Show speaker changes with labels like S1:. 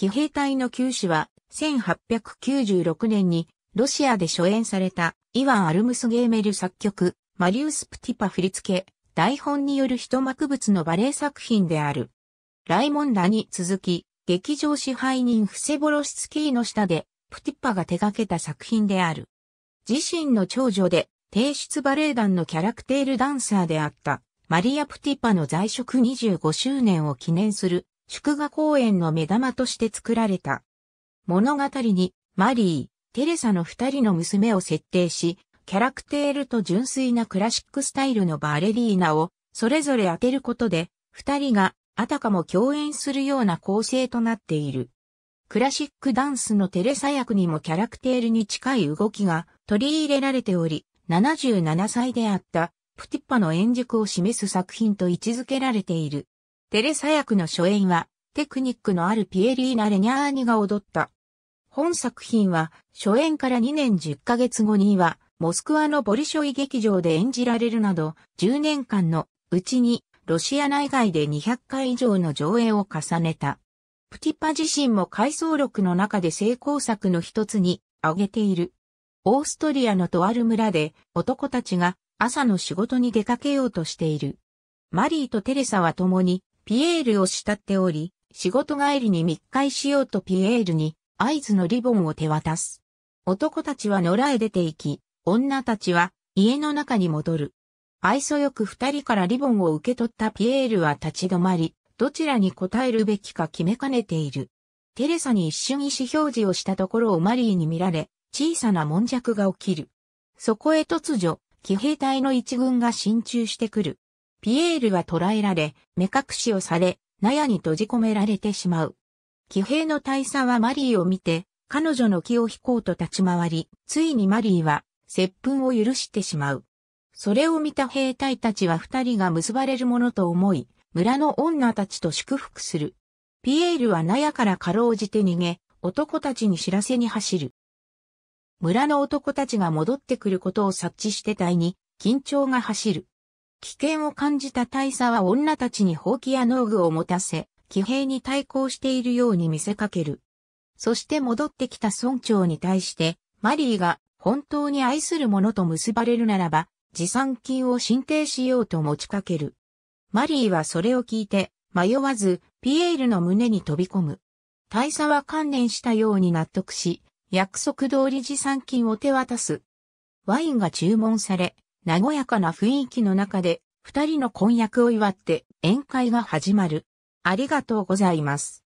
S1: 騎兵隊の旧死は、1896年に、ロシアで初演された、イワン・アルムスゲーメル作曲、マリウス・プティパ振り付け、台本による一幕物のバレエ作品である。ライモンラに続き、劇場支配人フセボロシツキーの下で、プティッパが手掛けた作品である。自身の長女で、提出バレエ団のキャラクテールダンサーであった、マリア・プティパの在職25周年を記念する祝賀公演の目玉として作られた。物語に、マリー、テレサの二人の娘を設定し、キャラクテールと純粋なクラシックスタイルのバレリーナを、それぞれ当てることで、二人が、あたかも共演するような構成となっている。クラシックダンスのテレサ役にもキャラクテールに近い動きが取り入れられており、77歳であったプティッパの演熟を示す作品と位置づけられている。テレサ役の初演は、テクニックのあるピエリーナ・レニャーニが踊った。本作品は、初演から2年10ヶ月後には、モスクワのボリショイ劇場で演じられるなど、10年間のうちに、ロシア内外で200回以上の上映を重ねた。プティパ自身も回想録の中で成功作の一つに挙げている。オーストリアのとある村で男たちが朝の仕事に出かけようとしている。マリーとテレサは共にピエールを慕っており、仕事帰りに密会しようとピエールに合図のリボンを手渡す。男たちは野良へ出て行き、女たちは家の中に戻る。愛想よく二人からリボンを受け取ったピエールは立ち止まり、どちらに答えるべきか決めかねている。テレサに一瞬意思表示をしたところをマリーに見られ、小さな悶弱が起きる。そこへ突如、騎兵隊の一軍が進駐してくる。ピエールは捕らえられ、目隠しをされ、納屋に閉じ込められてしまう。騎兵の大佐はマリーを見て、彼女の気を引こうと立ち回り、ついにマリーは、接吻を許してしまう。それを見た兵隊たちは二人が結ばれるものと思い、村の女たちと祝福する。ピエールは納屋からかろうじて逃げ、男たちに知らせに走る。村の男たちが戻ってくることを察知して隊に、緊張が走る。危険を感じた大佐は女たちに放棄や農具を持たせ、騎兵に対抗しているように見せかける。そして戻ってきた村長に対して、マリーが本当に愛する者と結ばれるならば、持参金を申請しようと持ちかける。マリーはそれを聞いて、迷わず、ピエールの胸に飛び込む。大佐は観念したように納得し、約束通り持参金を手渡す。ワインが注文され、和やかな雰囲気の中で、二人の婚約を祝って宴会が始まる。ありがとうございます。